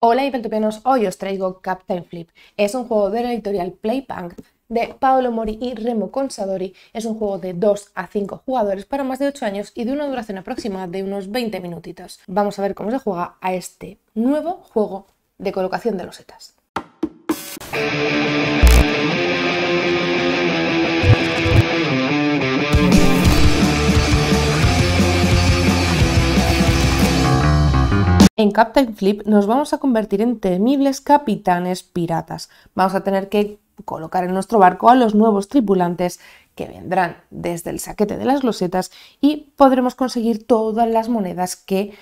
Hola hipertopianos, hoy os traigo Captain Flip. Es un juego de la editorial Playpunk de Paolo Mori y Remo Consadori. Es un juego de 2 a 5 jugadores para más de 8 años y de una duración aproximada de unos 20 minutitos. Vamos a ver cómo se juega a este nuevo juego de colocación de losetas. En Captain Flip nos vamos a convertir en temibles capitanes piratas. Vamos a tener que colocar en nuestro barco a los nuevos tripulantes que vendrán desde el saquete de las losetas y podremos conseguir todas las monedas que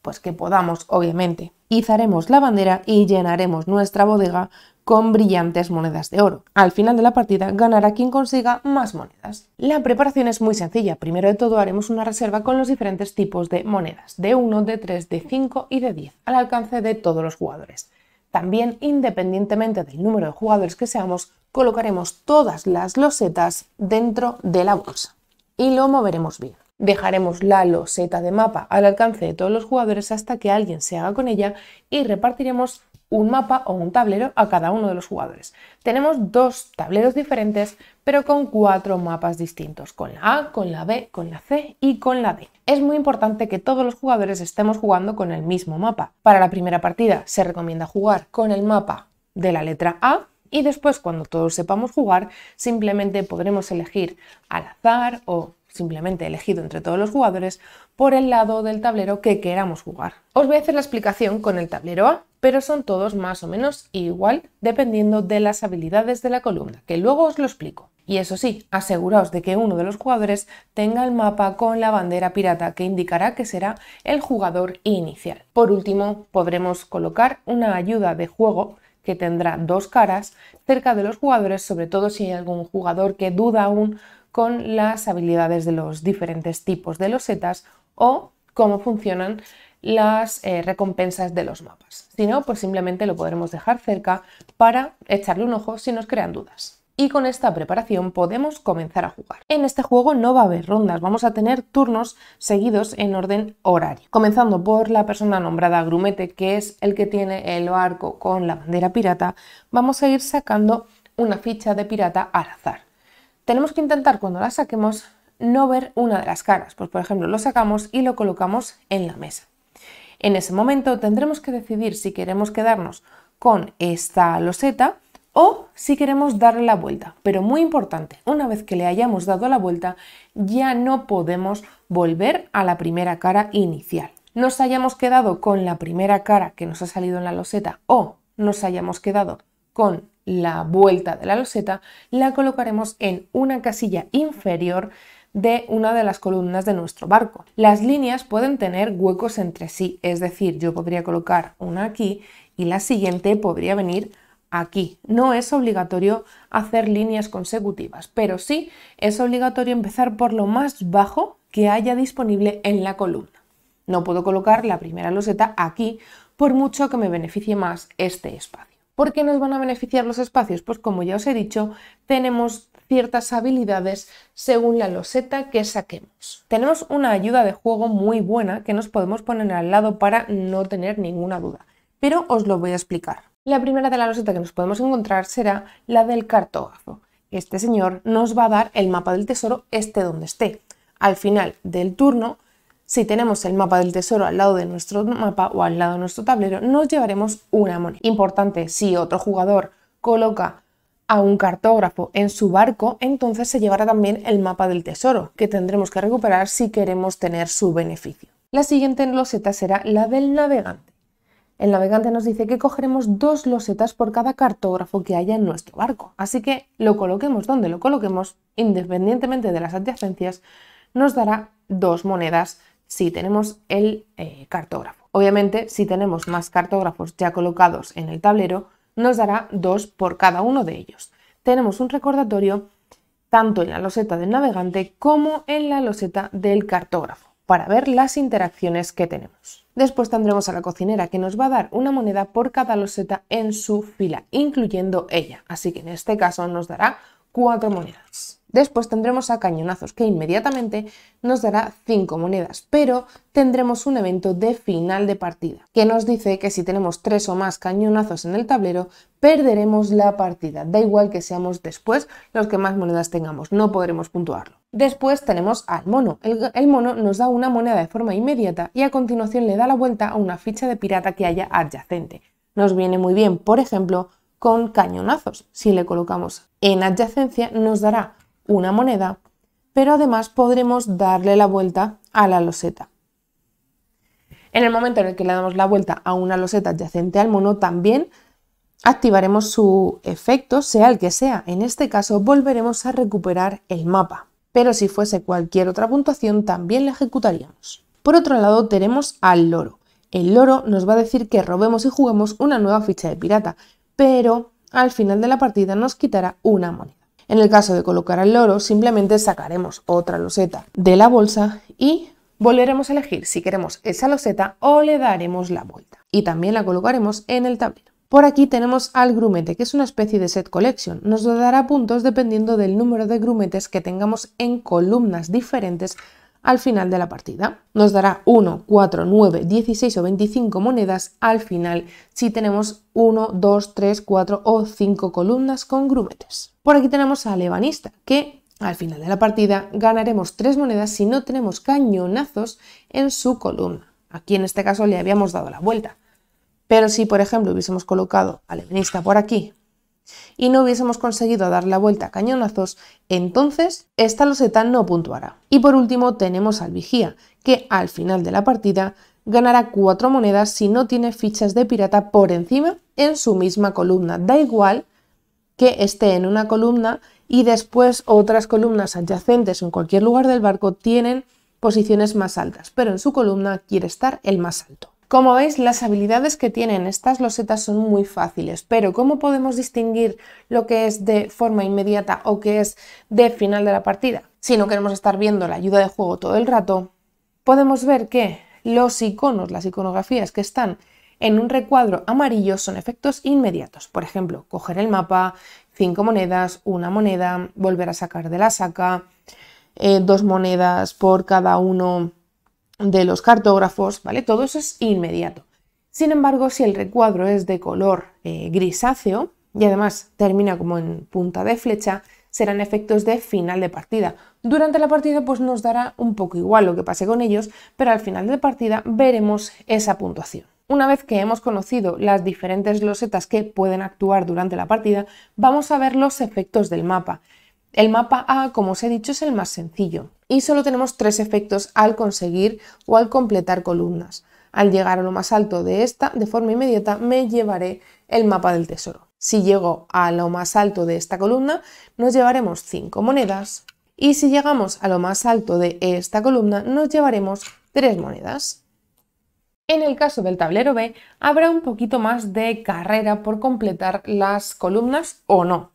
pues que podamos, obviamente. Izaremos la bandera y llenaremos nuestra bodega con brillantes monedas de oro. Al final de la partida ganará quien consiga más monedas. La preparación es muy sencilla. Primero de todo haremos una reserva con los diferentes tipos de monedas, de 1, de 3, de 5 y de 10, al alcance de todos los jugadores. También, independientemente del número de jugadores que seamos, colocaremos todas las losetas dentro de la bolsa y lo moveremos bien. Dejaremos la loseta de mapa al alcance de todos los jugadores hasta que alguien se haga con ella y repartiremos un mapa o un tablero a cada uno de los jugadores. Tenemos dos tableros diferentes, pero con cuatro mapas distintos, con la A, con la B, con la C y con la D. Es muy importante que todos los jugadores estemos jugando con el mismo mapa. Para la primera partida se recomienda jugar con el mapa de la letra A y después cuando todos sepamos jugar simplemente podremos elegir al azar o simplemente elegido entre todos los jugadores por el lado del tablero que queramos jugar. Os voy a hacer la explicación con el tablero A pero son todos más o menos igual dependiendo de las habilidades de la columna, que luego os lo explico. Y eso sí, aseguraos de que uno de los jugadores tenga el mapa con la bandera pirata que indicará que será el jugador inicial. Por último, podremos colocar una ayuda de juego que tendrá dos caras cerca de los jugadores, sobre todo si hay algún jugador que duda aún con las habilidades de los diferentes tipos de losetas o cómo funcionan las eh, recompensas de los mapas. Si no, pues simplemente lo podremos dejar cerca para echarle un ojo si nos crean dudas. Y con esta preparación podemos comenzar a jugar. En este juego no va a haber rondas, vamos a tener turnos seguidos en orden horario. Comenzando por la persona nombrada Grumete, que es el que tiene el barco con la bandera pirata, vamos a ir sacando una ficha de pirata al azar. Tenemos que intentar cuando la saquemos no ver una de las caras, pues por ejemplo lo sacamos y lo colocamos en la mesa. En ese momento tendremos que decidir si queremos quedarnos con esta loseta o si queremos darle la vuelta. Pero muy importante, una vez que le hayamos dado la vuelta, ya no podemos volver a la primera cara inicial. Nos hayamos quedado con la primera cara que nos ha salido en la loseta o nos hayamos quedado con la vuelta de la loseta, la colocaremos en una casilla inferior de una de las columnas de nuestro barco. Las líneas pueden tener huecos entre sí, es decir, yo podría colocar una aquí y la siguiente podría venir aquí. No es obligatorio hacer líneas consecutivas, pero sí es obligatorio empezar por lo más bajo que haya disponible en la columna. No puedo colocar la primera loseta aquí por mucho que me beneficie más este espacio. ¿Por qué nos van a beneficiar los espacios? Pues como ya os he dicho, tenemos ciertas habilidades según la loseta que saquemos. Tenemos una ayuda de juego muy buena que nos podemos poner al lado para no tener ninguna duda, pero os lo voy a explicar. La primera de la loseta que nos podemos encontrar será la del cartógrafo. Este señor nos va a dar el mapa del tesoro este donde esté. Al final del turno si tenemos el mapa del tesoro al lado de nuestro mapa o al lado de nuestro tablero, nos llevaremos una moneda. Importante, si otro jugador coloca a un cartógrafo en su barco, entonces se llevará también el mapa del tesoro, que tendremos que recuperar si queremos tener su beneficio. La siguiente loseta será la del navegante. El navegante nos dice que cogeremos dos losetas por cada cartógrafo que haya en nuestro barco, así que lo coloquemos donde lo coloquemos, independientemente de las adyacencias, nos dará dos monedas si tenemos el eh, cartógrafo. Obviamente, si tenemos más cartógrafos ya colocados en el tablero, nos dará dos por cada uno de ellos. Tenemos un recordatorio tanto en la loseta del navegante como en la loseta del cartógrafo para ver las interacciones que tenemos. Después tendremos a la cocinera que nos va a dar una moneda por cada loseta en su fila, incluyendo ella. Así que en este caso nos dará cuatro monedas. Después tendremos a Cañonazos, que inmediatamente nos dará 5 monedas, pero tendremos un evento de final de partida, que nos dice que si tenemos 3 o más cañonazos en el tablero, perderemos la partida. Da igual que seamos después los que más monedas tengamos, no podremos puntuarlo. Después tenemos al mono. El, mono nos da una moneda de forma inmediata y a continuación le da la vuelta a una ficha de pirata que haya adyacente. Nos viene muy bien, por ejemplo, con cañonazos. Si le colocamos en adyacencia, nos dará una moneda, pero además podremos darle la vuelta a la loseta. En el momento en el que le damos la vuelta a una loseta adyacente al mono, también activaremos su efecto, sea el que sea. En este caso, volveremos a recuperar el mapa, pero si fuese cualquier otra puntuación, también la ejecutaríamos. Por otro lado, tenemos al loro. El loro nos va a decir que robemos y juguemos una nueva ficha de pirata, pero al final de la partida nos quitará una moneda. En el caso de colocar al loro, simplemente sacaremos otra loseta de la bolsa y volveremos a elegir si queremos esa loseta o le daremos la vuelta. Y también la colocaremos en el tablero. Por aquí tenemos al grumete, que es una especie de set collection. Nos dará puntos dependiendo del número de grumetes que tengamos en columnas diferentes al final de la partida. Nos dará 1, 4, 9, 16 o 25 monedas al final si tenemos 1, 2, 3, 4 o 5 columnas con grumetes. Por aquí tenemos al evanista, que al final de la partida ganaremos 3 monedas si no tenemos cañonazos en su columna. Aquí en este caso le habíamos dado la vuelta. Pero si, por ejemplo, hubiésemos colocado al evanista por aquí y no hubiésemos conseguido dar la vuelta a cañonazos, entonces esta loseta no puntuará. Y por último tenemos al vigía, que al final de la partida ganará 4 monedas si no tiene fichas de pirata por encima en su misma columna. Da igual que esté en una columna y después otras columnas adyacentes en cualquier lugar del barco tienen posiciones más altas, pero en su columna quiere estar el más alto. Como veis, las habilidades que tienen estas losetas son muy fáciles, pero ¿cómo podemos distinguir lo que es de forma inmediata o que es de final de la partida? Si no queremos estar viendo la ayuda de juego todo el rato, podemos ver que los iconos, las iconografías que están en un recuadro amarillo son efectos inmediatos. Por ejemplo, coger el mapa, cinco monedas, una moneda, volver a sacar de la saca, eh, dos monedas por cada uno de los cartógrafos, ¿vale? Todo eso es inmediato. Sin embargo, si el recuadro es de color eh, grisáceo y además termina como en punta de flecha, serán efectos de final de partida. Durante la partida pues nos dará un poco igual lo que pase con ellos, pero al final de partida veremos esa puntuación. Una vez que hemos conocido las diferentes losetas que pueden actuar durante la partida, vamos a ver los efectos del mapa. El mapa A, como os he dicho, es el más sencillo y solo tenemos tres efectos al conseguir o al completar columnas. Al llegar a lo más alto de esta, de forma inmediata, me llevaré el mapa del tesoro. Si llego a lo más alto de esta columna, nos llevaremos cinco monedas. Y si llegamos a lo más alto de esta columna, nos llevaremos tres monedas. En el caso del tablero B, habrá un poquito más de carrera por completar las columnas o no.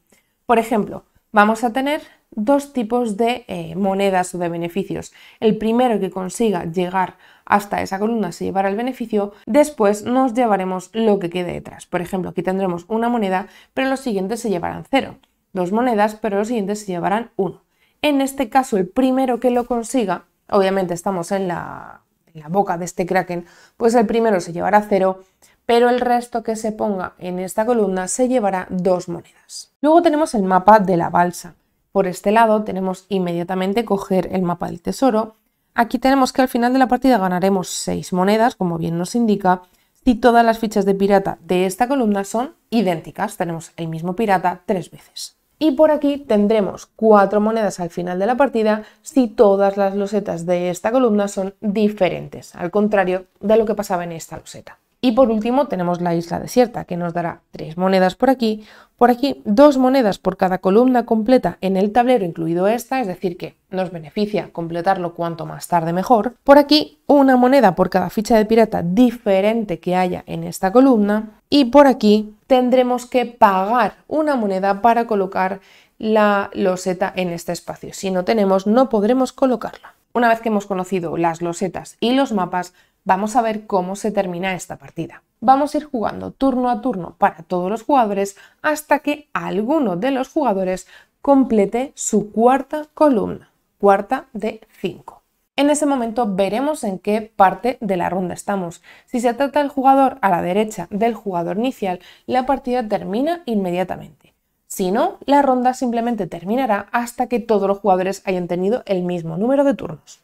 Por ejemplo, vamos a tener dos tipos de eh, monedas o de beneficios. El primero que consiga llegar hasta esa columna se llevará el beneficio, después nos llevaremos lo que quede detrás. Por ejemplo, aquí tendremos una moneda, pero los siguientes se llevarán cero. Dos monedas, pero los siguientes se llevarán uno. En este caso, el primero que lo consiga, obviamente estamos en la boca de este kraken, pues el primero se llevará cero, pero el resto que se ponga en esta columna se llevará dos monedas. Luego tenemos el mapa de la balsa. Por este lado tenemos inmediatamente coger el mapa del tesoro. Aquí tenemos que al final de la partida ganaremos 6 monedas, como bien nos indica, si todas las fichas de pirata de esta columna son idénticas. Tenemos el mismo pirata tres veces. Y por aquí tendremos 4 monedas al final de la partida si todas las losetas de esta columna son diferentes, al contrario de lo que pasaba en esta loseta. Y por último tenemos la isla desierta, que nos dará tres monedas por aquí, por aquí dos monedas por cada columna completa en el tablero, incluido esta, es decir que nos beneficia completarlo cuanto más tarde mejor. Por aquí una moneda por cada ficha de pirata diferente que haya en esta columna. Y por aquí tendremos que pagar una moneda para colocar la loseta en este espacio. Si no tenemos, no podremos colocarla. Una vez que hemos conocido las losetas y los mapas, Vamos a ver cómo se termina esta partida. Vamos a ir jugando turno a turno para todos los jugadores hasta que alguno de los jugadores complete su cuarta columna, cuarta de 5. En ese momento veremos en qué parte de la ronda estamos. Si se trata el jugador a la derecha del jugador inicial, la partida termina inmediatamente. Si no, la ronda simplemente terminará hasta que todos los jugadores hayan tenido el mismo número de turnos.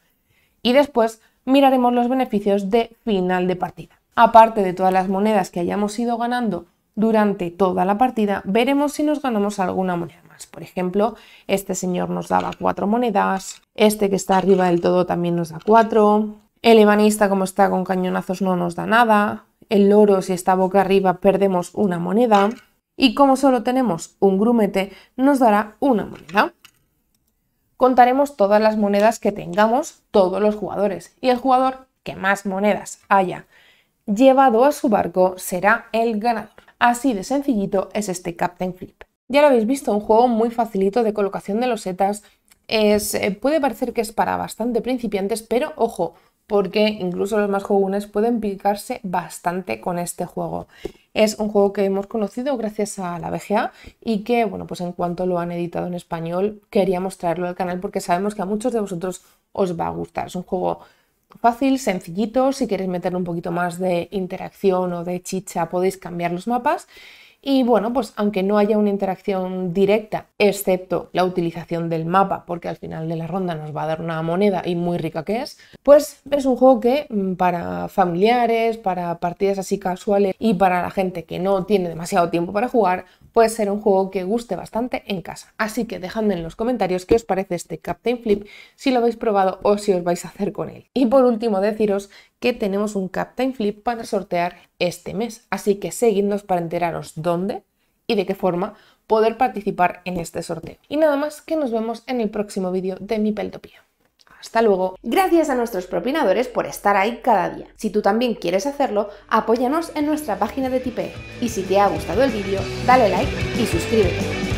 Y después miraremos los beneficios de final de partida. Aparte de todas las monedas que hayamos ido ganando durante toda la partida, veremos si nos ganamos alguna moneda más. Por ejemplo, este señor nos daba cuatro monedas, este que está arriba del todo también nos da cuatro, el evanista, como está con cañonazos no nos da nada, el loro si está boca arriba perdemos una moneda y como solo tenemos un grumete nos dará una moneda contaremos todas las monedas que tengamos todos los jugadores y el jugador que más monedas haya llevado a su barco será el ganador. Así de sencillito es este Captain Flip. Ya lo habéis visto, un juego muy facilito de colocación de losetas. Es, eh, puede parecer que es para bastante principiantes, pero ojo, porque incluso los más jóvenes pueden picarse bastante con este juego. Es un juego que hemos conocido gracias a la BGA y que, bueno, pues en cuanto lo han editado en español, quería mostrarlo al canal porque sabemos que a muchos de vosotros os va a gustar. Es un juego fácil, sencillito, si queréis meter un poquito más de interacción o de chicha podéis cambiar los mapas y bueno, pues aunque no haya una interacción directa, excepto la utilización del mapa, porque al final de la ronda nos va a dar una moneda y muy rica que es, pues es un juego que mm, para familiares, para partidas así casuales y para la gente que no tiene demasiado tiempo para jugar, puede ser un juego que guste bastante en casa. Así que dejadme en los comentarios qué os parece este Captain Flip, si lo habéis probado o si os vais a hacer con él. Y por último deciros que tenemos un Captain Flip para sortear este mes, así que seguidnos para enteraros dónde y de qué forma poder participar en este sorteo. Y nada más, que nos vemos en el próximo vídeo de Mi Peltopía. Hasta luego. Gracias a nuestros propinadores por estar ahí cada día. Si tú también quieres hacerlo, apóyanos en nuestra página de Tipeee. Y si te ha gustado el vídeo, dale like y suscríbete.